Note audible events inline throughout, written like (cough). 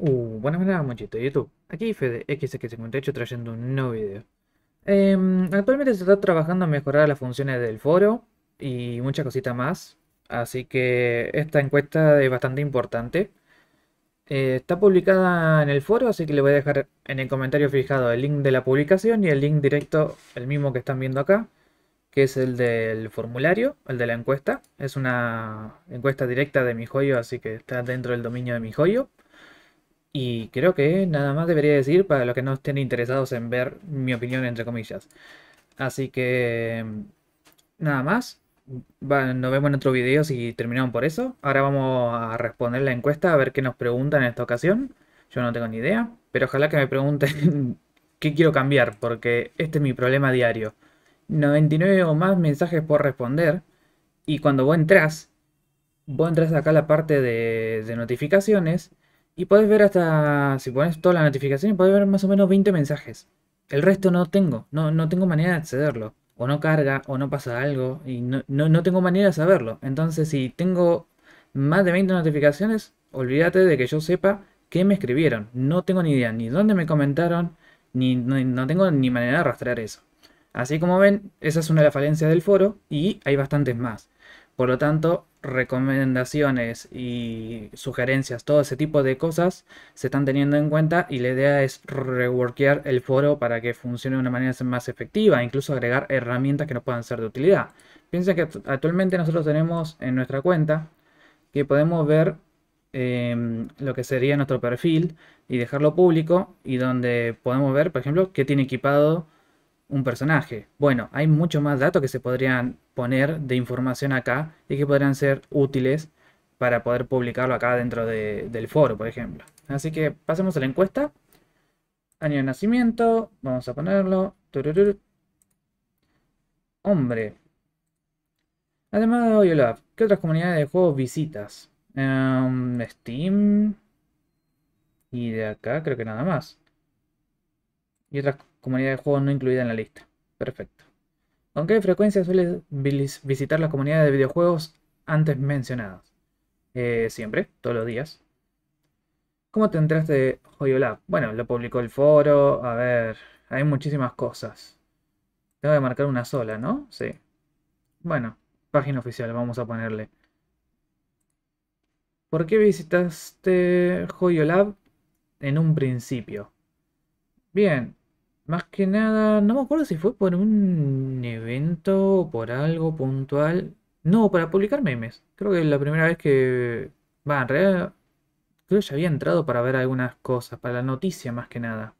Uh, buenas, tardes muchachos de YouTube. Aquí FedeXX58 trayendo un nuevo video. Em, actualmente se está trabajando en mejorar las funciones del foro y muchas cositas más. Así que esta encuesta es bastante importante. Eh, está publicada en el foro, así que le voy a dejar en el comentario fijado el link de la publicación y el link directo, el mismo que están viendo acá, que es el del formulario, el de la encuesta. Es una encuesta directa de mi joyo, así que está dentro del dominio de mi joyo. Y creo que nada más debería decir para los que no estén interesados en ver mi opinión, entre comillas. Así que mm, nada más. nos vemos en otro video si terminamos por eso. Ahora vamos a responder la encuesta a ver qué nos preguntan en esta ocasión. Yo no tengo ni idea, pero ojalá que me pregunten (laughs) qué quiero cambiar, porque este es mi problema diario. 99 o más mensajes por responder. Y cuando vos entras, vos entras acá a la parte de notificaciones y podés ver hasta, si pones todas las notificaciones, puedes ver más o menos 20 mensajes. El resto no tengo, no, tengo manera de accederlo. O no carga, o no pasa algo, y no, tengo manera de saberlo. Entonces, si tengo más de 20 notificaciones, olvídate de que yo sepa qué me escribieron. No tengo ni idea ni dónde me comentaron, ni no, no, tengo ni manera de rastrear eso. Así como ven, esa es una de las falencias del foro y hay bastantes más. Por lo tanto, recomendaciones y sugerencias, todo ese tipo de cosas se están teniendo en cuenta y la idea es reworkear el foro para que funcione de una manera más efectiva, incluso agregar herramientas que nos puedan ser de utilidad. Piensa que actualmente nosotros tenemos en nuestra cuenta que podemos ver em, lo que sería nuestro perfil y dejarlo público y donde podemos ver, por ejemplo, qué tiene equipado un personaje. Bueno, hay mucho más datos que se podrían poner de información acá y que podrían ser útiles para poder publicarlo acá dentro del foro, por ejemplo. Así que pasemos a la encuesta. Año de nacimiento, vamos a ponerlo. Hombre. Además de Oyolab, ¿qué otras comunidades de juegos visitas? Em, Steam. Y de acá creo que nada más. Y otras comunidad de juegos no incluida en la lista. Perfecto. ¿Con qué frecuencia sueles visitar la comunidad de videojuegos antes mencionadas? Eh, siempre, todos los días. ¿Cómo te entraste de Bueno, lo publicó el foro. A ver, hay muchísimas cosas. Tengo que marcar una sola, ¿no? Sí. Bueno, página oficial, vamos a ponerle. ¿Por qué visitaste Joyolab en un principio? Bien, más que nada, no me acuerdo si fue por un evento o por algo puntual. No, para publicar memes. Creo que la primera vez que... Va, en realidad creo que ya había entrado para ver algunas cosas, para la noticia más que nada.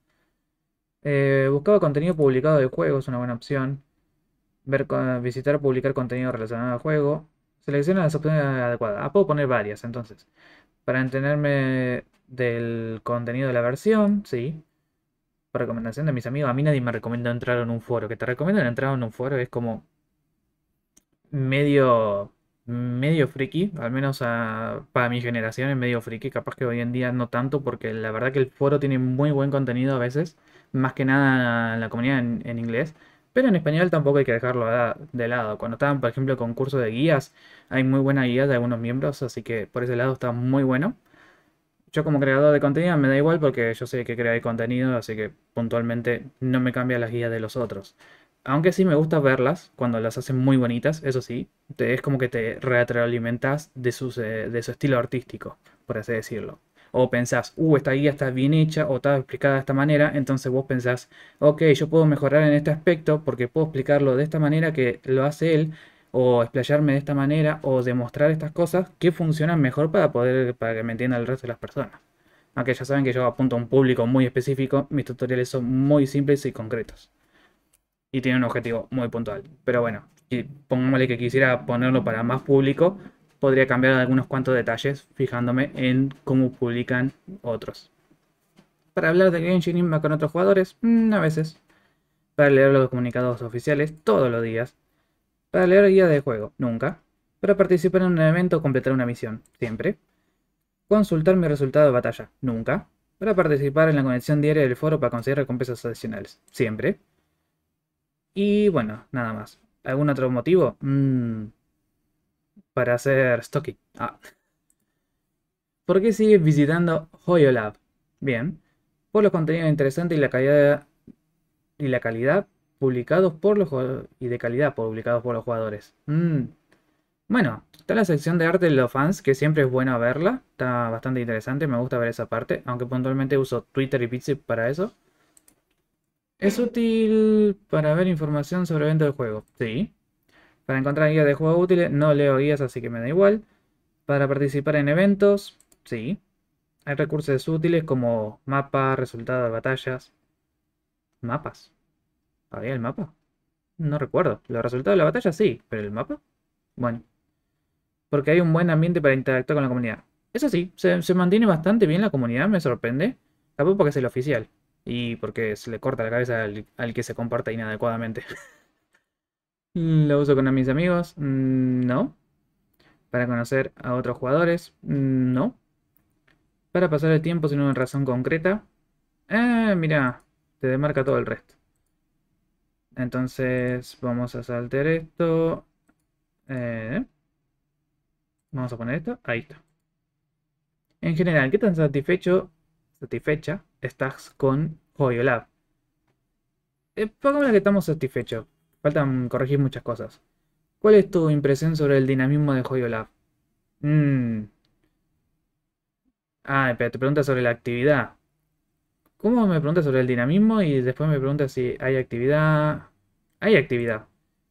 Eh, buscaba contenido publicado de juegos, una buena opción. Ver, visitar o publicar contenido relacionado al juego. Selecciona las opciones adecuadas. Ah, puedo poner varias entonces. Para entenderme del contenido de la versión, sí recomendación de mis amigos, a mí nadie me recomienda entrar en un foro. Que te recomiendan entrar en un foro es como medio medio friki, al menos para mi generación es medio friki, capaz que hoy en día no tanto, porque la verdad que el foro tiene muy buen contenido a veces, más que nada en la comunidad en, inglés, pero en español tampoco hay que dejarlo de lado. Cuando estaban, por ejemplo, concursos de guías, hay muy buena guía de algunos miembros, así que por ese lado está muy bueno yo como creador de contenido me da igual porque yo sé que crear contenido, así que puntualmente no me cambia las guías de los otros. Aunque sí me gusta verlas cuando las hacen muy bonitas, eso sí, es como que te retroalimentas de, eh, de su estilo artístico, por así decirlo. O pensás, uh, esta guía está bien hecha o está explicada de esta manera, entonces vos pensás, ok, yo puedo mejorar en este aspecto porque puedo explicarlo de esta manera que lo hace él o explayarme de esta manera o demostrar estas cosas que funcionan mejor para poder para que me entienda el resto de las personas. Aunque ya saben que yo apunto a un público muy específico, mis tutoriales son muy simples y concretos. Y tienen un objetivo muy puntual. Pero bueno, y pongámosle que quisiera ponerlo para más público, podría cambiar algunos cuantos detalles fijándome en cómo publican otros. Para hablar de Genshin Impact con otros jugadores, mm, a veces. Para leer los comunicados oficiales todos los días para leer guía de juego, nunca. Para participar en un evento o completar una misión, siempre. Consultar mi resultado de batalla, nunca. Para participar en la conexión diaria del foro para conseguir recompensas adicionales, siempre. Y bueno, nada más. ¿Algún otro motivo? Mm, para hacer stocking. Ah. ¿Por qué sigues visitando Hoyolab? Bien, por los contenidos interesantes y la calidad y la calidad publicados por los y de calidad publicados por los jugadores. Mm. Bueno, está la sección de arte de los fans, que siempre es bueno verla. Está bastante interesante, me gusta ver esa parte, aunque puntualmente uso Twitter y Pizzi para eso. Es útil para ver información sobre eventos de juego, sí. Para encontrar guías de juego útiles, no leo guías, así que me da igual. Para participar en eventos, sí. Hay recursos útiles como mapas, resultados de batallas. Mapas. ¿Había el mapa? No recuerdo. Los resultados de la batalla sí, pero el mapa. Bueno. Porque hay un buen ambiente para interactuar con la comunidad. Eso sí, se, mantiene bastante bien la comunidad, me sorprende. Tampoco porque es el oficial. Y porque se le corta la cabeza al, que se comporta inadecuadamente. (laughs) ¿Lo uso con mis amigos? Mm, no. ¿Para conocer a otros jugadores? Mm, no. ¿Para pasar el tiempo sin una razón concreta? Eh, mira, te demarca todo el resto. Entonces vamos a saltar esto. Eh, vamos a poner esto. Ahí está. En general, ¿qué tan satisfecho, satisfecha estás con Joyolab? Eh, que estamos satisfechos. Faltan corregir muchas cosas. ¿Cuál es tu impresión sobre el dinamismo de Joyolab? Mm. Ah, pero te preguntas sobre la actividad. ¿Cómo me pregunta sobre el dinamismo? Y después me pregunta si hay actividad. Hay actividad.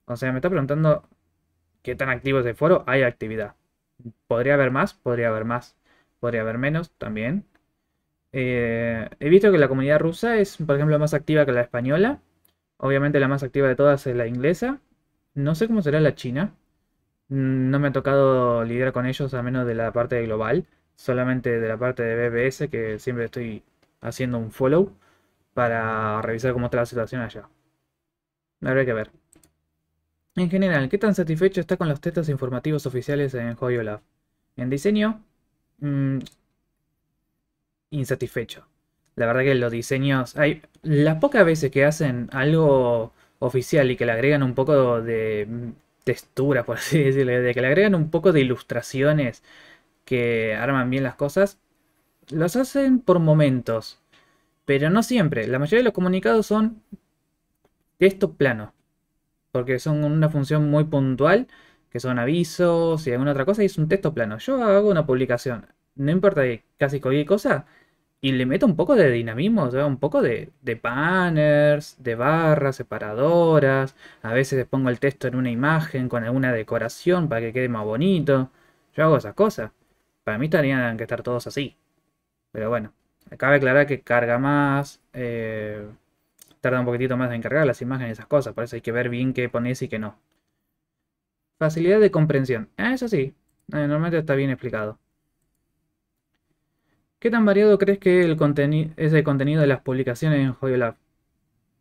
O sea, me está preguntando qué tan activo es el foro. Hay actividad. Podría haber más, podría haber más. Podría haber menos también. Eh, he visto que la comunidad rusa es, por ejemplo, más activa que la española. Obviamente la más activa de todas es la inglesa. No sé cómo será la china. No me ha tocado lidiar con ellos, a menos de la parte global. Solamente de la parte de BBS, que siempre estoy haciendo un follow para revisar cómo está la situación allá. Habrá que ver. En general, ¿qué tan satisfecho está con los textos informativos oficiales en Hoyolab? En diseño, mm, insatisfecho. La verdad que los diseños... Hay las pocas veces que hacen algo oficial y que le agregan un poco de textura, por así decirlo, de que le agregan un poco de ilustraciones que arman bien las cosas, los hacen por momentos, pero no siempre. La mayoría de los comunicados son texto plano, porque son una función muy puntual, que son avisos y alguna otra cosa, y es un texto plano. Yo hago una publicación, no importa casi cualquier cosa, y le meto un poco de dinamismo, un poco de, banners, de barras separadoras, a veces pongo el texto en una imagen con alguna decoración para que quede más bonito. Yo hago esas cosas. Para mí tendrían que estar todos así. Pero bueno, acaba de aclarar que carga más, eh, tarda un poquitito más en cargar las imágenes y esas cosas, por eso hay que ver bien qué pones y qué no. Facilidad de comprensión. Ah, eso sí, eh, normalmente está bien explicado. ¿Qué tan variado crees que es el contenido de las publicaciones en Lab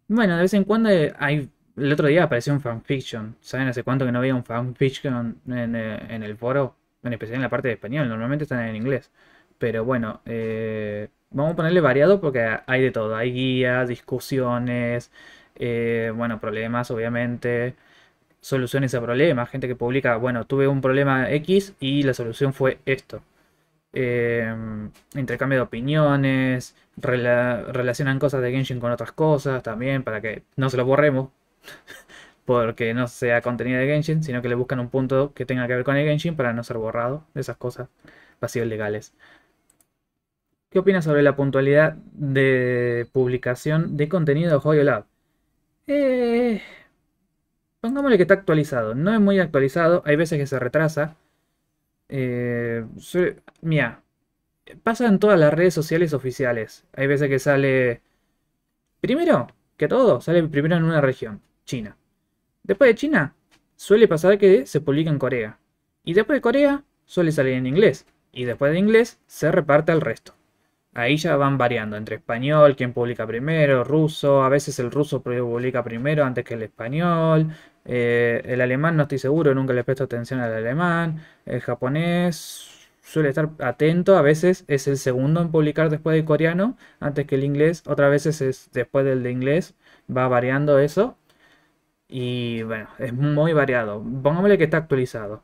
Bueno, de vez en cuando eh, hay... El otro día apareció un fanfiction. ¿Saben hace cuánto que no había un fanfiction en, en el foro? En especial en la parte de español. Normalmente están en inglés. Pero bueno, eh, vamos a ponerle variado porque hay de todo. Hay guías, discusiones, eh, bueno, problemas obviamente, soluciones a problemas. Gente que publica, bueno, tuve un problema X y la solución fue esto. Eh, intercambio de opiniones, relacionan cosas de Genshin con otras cosas también para que no se lo borremos. (laughs) porque no sea contenido de Genshin, sino que le buscan un punto que tenga que ver con el Genshin para no ser borrado de esas cosas vacíos legales. ¿Qué opinas sobre la puntualidad de publicación de contenido de Hoyo Lab? Eh, pongámosle que está actualizado. No es muy actualizado, hay veces que se retrasa. Mía, eh, mira, pasa en todas las redes sociales oficiales. Hay veces que sale... Primero, que todo, sale primero en una región, China. Después de China, suele pasar que se publica en Corea. Y después de Corea, suele salir en inglés. Y después de inglés, se reparte al resto. Ahí ya van variando entre español, quien publica primero, ruso, a veces el ruso publica primero antes que el español, eh, el alemán no estoy seguro, nunca le presto atención al alemán, el japonés suele estar atento, a veces es el segundo en publicar después del coreano antes que el inglés, otras veces es después del de inglés, va variando eso y bueno, es muy variado, pongámosle que está actualizado,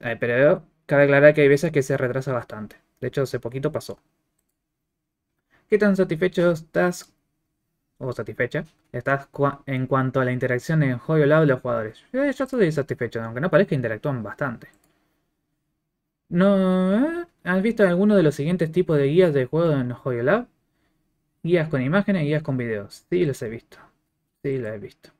eh, pero cabe aclarar que hay veces que se retrasa bastante, de hecho hace poquito pasó. ¿Qué tan satisfecho estás o satisfecha estás en cuanto a la interacción en Joyolab Lab de los jugadores? Eh, yo estoy satisfecho, aunque no parezca interactúan bastante. ¿No ¿eh? has visto alguno de los siguientes tipos de guías de juego en Joyolab? Lab? Guías con imágenes guías con videos. Sí, los he visto. Sí, los he visto.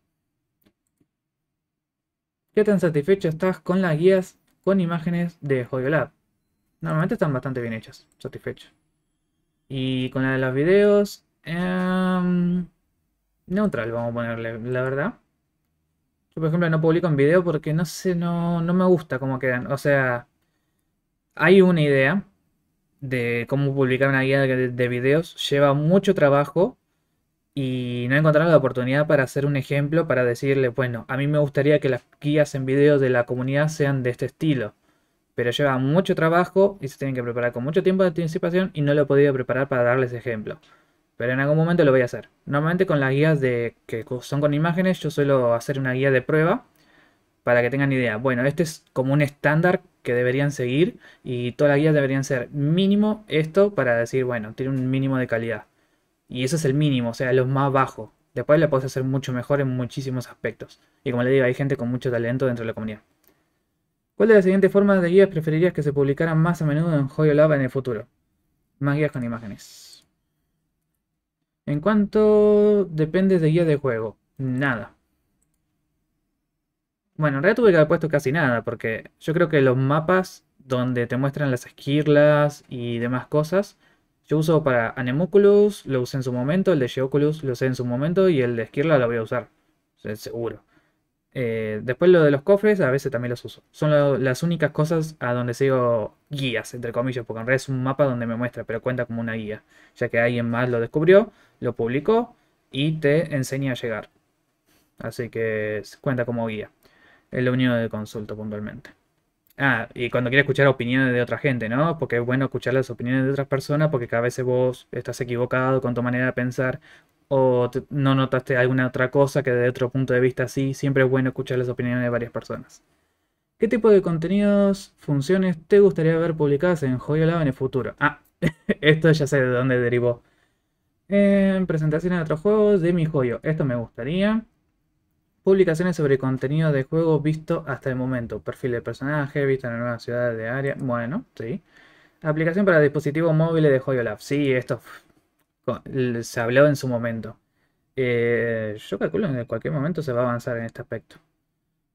¿Qué tan satisfecho estás con las guías con imágenes de Joyolab? Lab? Normalmente están bastante bien hechas. Satisfecho. Y con la de los videos, em, neutral vamos a ponerle, la verdad. Yo, por ejemplo, no publico en video porque no sé, no, no me gusta cómo quedan. O sea, hay una idea de cómo publicar una guía de, de videos. Lleva mucho trabajo y no he encontrado la oportunidad para hacer un ejemplo para decirle, bueno, a mí me gustaría que las guías en video de la comunidad sean de este estilo pero lleva mucho trabajo y se tienen que preparar con mucho tiempo de anticipación y no lo he podido preparar para darles ejemplo. Pero en algún momento lo voy a hacer. Normalmente con las guías de, que son con imágenes yo suelo hacer una guía de prueba para que tengan idea. Bueno, este es como un estándar que deberían seguir y todas las guías deberían ser mínimo esto para decir, bueno, tiene un mínimo de calidad. Y eso es el mínimo, o sea, lo más bajo. Después lo puedes hacer mucho mejor en muchísimos aspectos. Y como le digo, hay gente con mucho talento dentro de la comunidad. ¿Cuál de las siguientes formas de guías preferirías que se publicaran más a menudo en Hoyo lava en el futuro? Más guías con imágenes. ¿En cuánto depende de guías de juego? Nada. Bueno, en realidad tuve que haber puesto casi nada, porque yo creo que los mapas donde te muestran las esquirlas y demás cosas, yo uso para Anemoculus, lo usé en su momento, el de Geoculus lo usé en su momento y el de Esquirla lo voy a usar, seguro. Eh, después lo de los cofres, a veces también los uso. Son las únicas cosas a donde sigo guías, entre comillas, porque en realidad es un mapa donde me muestra, pero cuenta como una guía, ya que alguien más lo descubrió, lo publicó y te enseña a llegar. Así que cuenta como guía. Es lo único de consulto puntualmente. Ah, y cuando quieres escuchar opiniones de otra gente, ¿no? Porque es bueno escuchar las opiniones de otras personas porque cada vez vos estás equivocado con tu manera de pensar o no notaste alguna otra cosa que de otro punto de vista sí, siempre es bueno escuchar las opiniones de varias personas. ¿Qué tipo de contenidos, funciones te gustaría ver publicadas en Joyolab en el futuro? Ah, (laughs) esto ya sé de dónde derivó. presentaciones de otros juegos de mi joyo, esto me gustaría. Publicaciones sobre contenido de juego visto hasta el momento. Perfil de personaje, visto en nueva ciudad de área. Bueno, sí. Aplicación para dispositivos móviles de Joyolab. Sí, esto se habló en su momento. Eh, yo calculo que en cualquier momento se va a avanzar en este aspecto.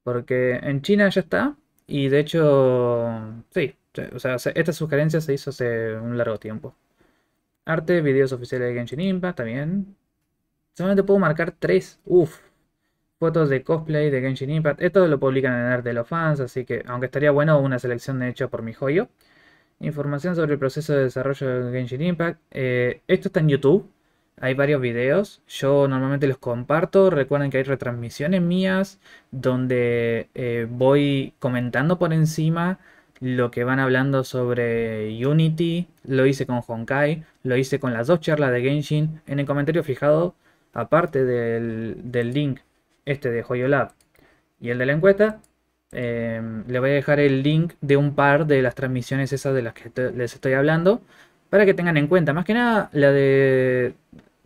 Porque en China ya está, y de hecho, sí, esta sugerencia se hizo hace un largo tiempo. Arte, videos oficiales de Genshin Impact también. Solamente puedo marcar tres. Uf. Fotos de cosplay de Genshin Impact. Esto lo publican en arte de los fans, así que aunque estaría bueno una selección hecha por mi joyo, información sobre el proceso de desarrollo de Genshin Impact. Eh, esto está en YouTube, hay varios videos, yo normalmente los comparto, recuerden que hay retransmisiones mías donde eh, voy comentando por encima lo que van hablando sobre Unity, lo hice con Honkai, lo hice con las dos charlas de Genshin, en el comentario fijado, aparte del, del link este de Joyolab y el de la encuesta, eh, le voy a dejar el link de un par de las transmisiones esas de las que les estoy hablando. Para que tengan en cuenta. Más que nada la de.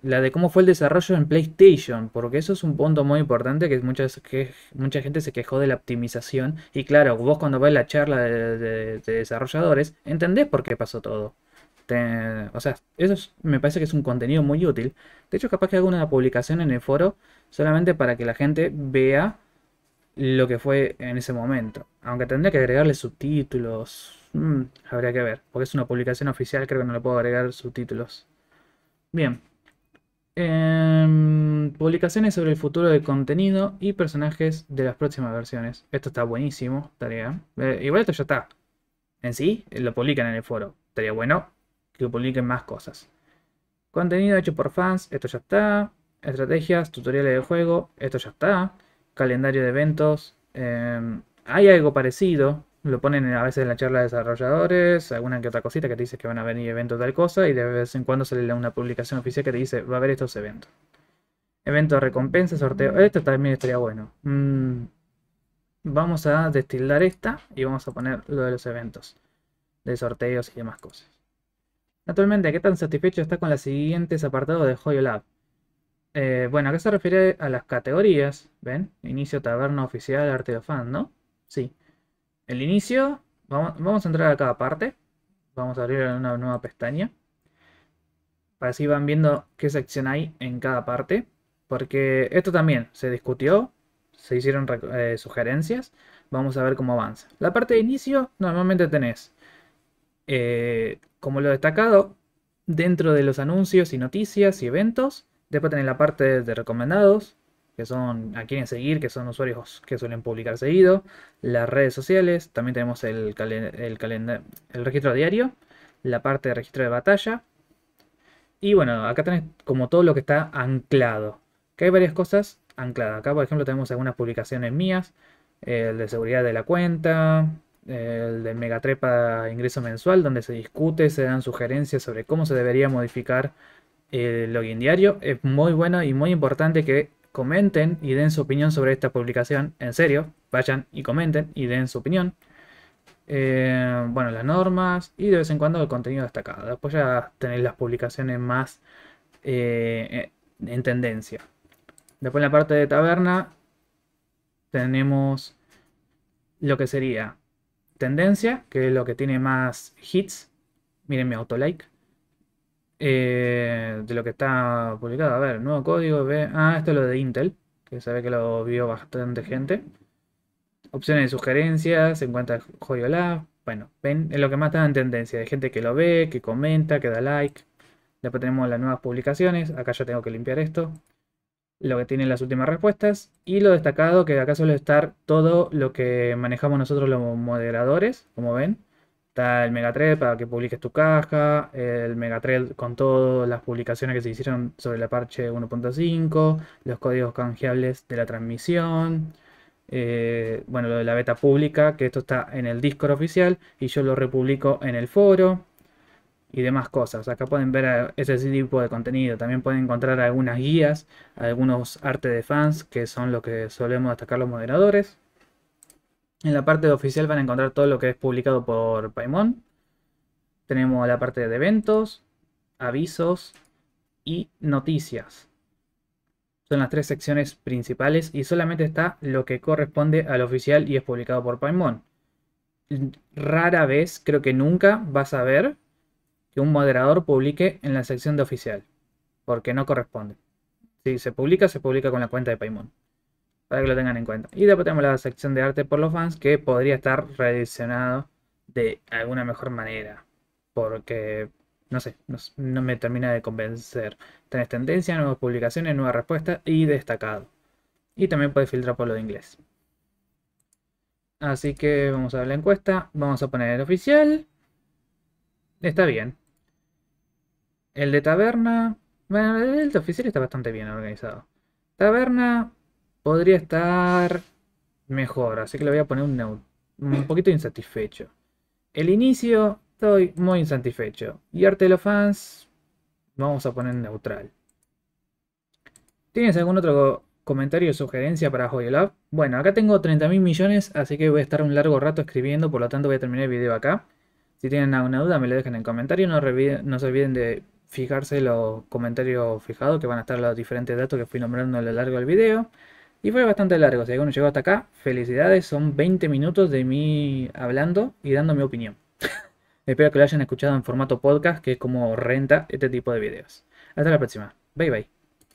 La de cómo fue el desarrollo en PlayStation. Porque eso es un punto muy importante. Que, muchas, que mucha gente se quejó de la optimización. Y claro, vos cuando ves la charla de, desarrolladores. Entendés por qué pasó todo. o sea, eso me parece que es un contenido muy útil. De hecho, capaz que hago una publicación en el foro solamente para que la gente vea lo que fue en ese momento. Aunque tendría que agregarle subtítulos. Mm, habría que ver. Porque es una publicación oficial, creo que no le puedo agregar subtítulos. Bien. Em, publicaciones sobre el futuro de contenido y personajes de las próximas versiones. Esto está buenísimo, tarea. Eh, igual esto ya está. En sí, eh, lo publican en el foro. Estaría bueno que publiquen más cosas. Contenido hecho por fans, esto ya está. Estrategias, tutoriales de juego, esto ya está calendario de eventos. Em, hay algo parecido, lo ponen a veces en la charla de desarrolladores, alguna que otra cosita que te dice que van a venir eventos tal cosa, y de vez en cuando sale una publicación oficial que te dice va a haber estos eventos. Eventos, recompensa, sorteo. Esto también estaría bueno. Mm, vamos a destilar esta y vamos a poner lo de los eventos, de sorteos y demás cosas. Naturalmente, ¿qué tan satisfecho está con los siguientes apartados de Joyolab? Eh, bueno, acá se refiere a las categorías, ¿ven? Inicio, taberna, oficial, arte de fan, ¿no? Sí. El inicio, vamos, a entrar a cada parte. Vamos a abrir una nueva pestaña. Para así van viendo qué sección hay en cada parte. Porque esto también se discutió, se hicieron eh, sugerencias. Vamos a ver cómo avanza. La parte de inicio normalmente tenés, eh, como lo destacado, dentro de los anuncios y noticias y eventos Después tenés la parte de recomendados, que son a quienes seguir, que son usuarios que suelen publicar seguido, las redes sociales, también tenemos el, el, el registro diario, la parte de registro de batalla. Y bueno, acá tenés como todo lo que está anclado, que hay varias cosas ancladas. Acá, por ejemplo, tenemos algunas publicaciones mías, el de seguridad de la cuenta, el de Megatrepa ingreso mensual, donde se discute, se dan sugerencias sobre cómo se debería modificar el Login Diario. Es muy bueno y muy importante que comenten y den su opinión sobre esta publicación. En serio, vayan y comenten y den su opinión. Eh, bueno, las normas y de vez en cuando el contenido destacado. Después ya tenéis las publicaciones más eh, en tendencia. Después en la parte de taberna tenemos lo que sería tendencia, que es lo que tiene más hits. Miren mi autolike. Eh, de lo que está publicado. A ver, nuevo código, Ah, esto es lo de Intel, que se ve que lo vio bastante gente. Opciones de sugerencias, se encuentra Joyolab. Bueno, ven, es lo que más está en tendencia, de gente que lo ve, que comenta, que da like. Después tenemos las nuevas publicaciones, acá ya tengo que limpiar esto. Lo que tienen las últimas respuestas. Y lo destacado, que acá suele estar todo lo que manejamos nosotros los moderadores, como ven Está el Megathread para que publiques tu caja, el Megathread con todas las publicaciones que se hicieron sobre la parche 1.5, los códigos canjeables de la transmisión, eh, bueno, lo de la beta pública, que esto está en el Discord oficial y yo lo republico en el foro y demás cosas. Acá pueden ver eh, ese tipo de contenido. También pueden encontrar algunas guías, algunos artes de fans, que son los que solemos destacar los moderadores. En la parte de oficial van a encontrar todo lo que es publicado por Paimon. Tenemos la parte de eventos, avisos y noticias. Son las tres secciones principales y solamente está lo que corresponde al oficial y es publicado por Paimon. Rara vez, creo que nunca, vas a ver que un moderador publique en la sección de oficial, porque no corresponde. Si se publica, se publica con la cuenta de Paimon para que lo tengan en cuenta. Y después tenemos la sección de arte por los fans que podría estar reedicionado de alguna mejor manera. Porque, no sé, no, me termina de convencer. Tenés tendencia, nuevas publicaciones, nueva respuestas y destacado. Y también puedes filtrar por lo de inglés. Así que vamos a ver la encuesta. Vamos a poner el oficial. Está bien. El de taberna. Bueno, el de oficial está bastante bien organizado. Taberna podría estar mejor, así que le voy a poner un, poquito insatisfecho. El inicio, estoy muy insatisfecho. Y arte de los fans, vamos a poner neutral. ¿Tienes algún otro comentario o sugerencia para Lab Bueno, acá tengo 30.000 millones, así que voy a estar un largo rato escribiendo, por lo tanto voy a terminar el video acá. Si tienen alguna duda me lo dejan en comentario, no, no se olviden de fijarse los comentarios fijados que van a estar los diferentes datos que fui nombrando a lo largo del video. Y fue bastante largo, si alguno llegó hasta acá, felicidades, son 20 minutos de mí hablando y dando mi opinión. (laughs) Espero que lo hayan escuchado en formato podcast, que es como renta este tipo de videos. Hasta la próxima. Bye bye.